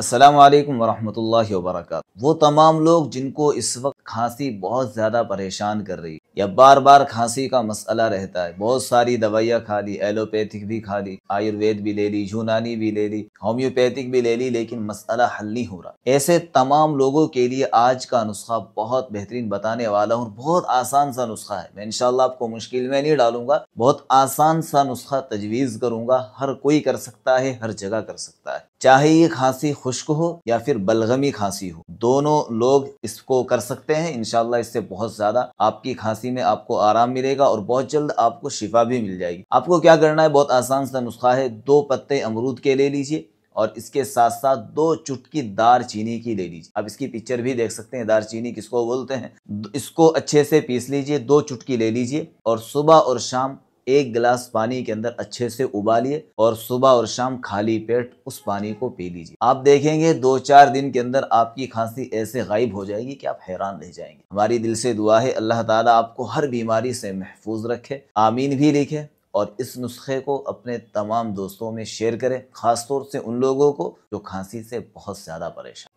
असलकम वरहमल वबरक वो तमाम लोग जिनको इस वक्त खांसी बहुत ज़्यादा परेशान कर रही या बार बार खांसी का मसला रहता है बहुत सारी दवाइयाँ खा ली एलोपैथिक भी खा ली आयुर्वेद भी ले ली यूनानी भी ले ली होम्योपैथिक भी ले ली लेकिन मसला हल नहीं हो रहा ऐसे तमाम लोगों के लिए आज का नुस्खा बहुत बेहतरीन बताने वाला हूँ बहुत आसान सा नुस्खा है मैं इनशाला आपको मुश्किल में नहीं डालूंगा बहुत आसान सा नुस्खा तजवीज़ करूँगा हर कोई कर सकता है हर जगह कर सकता है चाहे ये खांसी खुश्क हो या फिर बलगमी खांसी हो दोनों लोग इसको कर सकते हैं इनशाला इससे बहुत ज़्यादा आपकी खांसी में आपको आराम मिलेगा और बहुत जल्द आपको शिफा भी मिल जाएगी आपको क्या करना है बहुत आसान सा नुस्खा है दो पत्ते अमरूद के ले लीजिए और इसके साथ साथ दो चुटकी दार चीनी की ले लीजिए आप इसकी पिक्चर भी देख सकते हैं दार चीनी किसको बोलते हैं इसको अच्छे से पीस लीजिए दो चुटकी ले लीजिए और सुबह और शाम एक गिलास पानी के अंदर अच्छे से उबालिए और सुबह और शाम खाली पेट उस पानी को पी लीजिए आप देखेंगे दो चार दिन के अंदर आपकी खांसी ऐसे गायब हो जाएगी कि आप हैरान रह जाएंगे हमारी दिल से दुआ है अल्लाह ताला आपको हर बीमारी से महफूज रखे आमीन भी लिखे और इस नुस्खे को अपने तमाम दोस्तों में शेयर करें खासतौर से उन लोगों को जो खांसी से बहुत ज़्यादा परेशान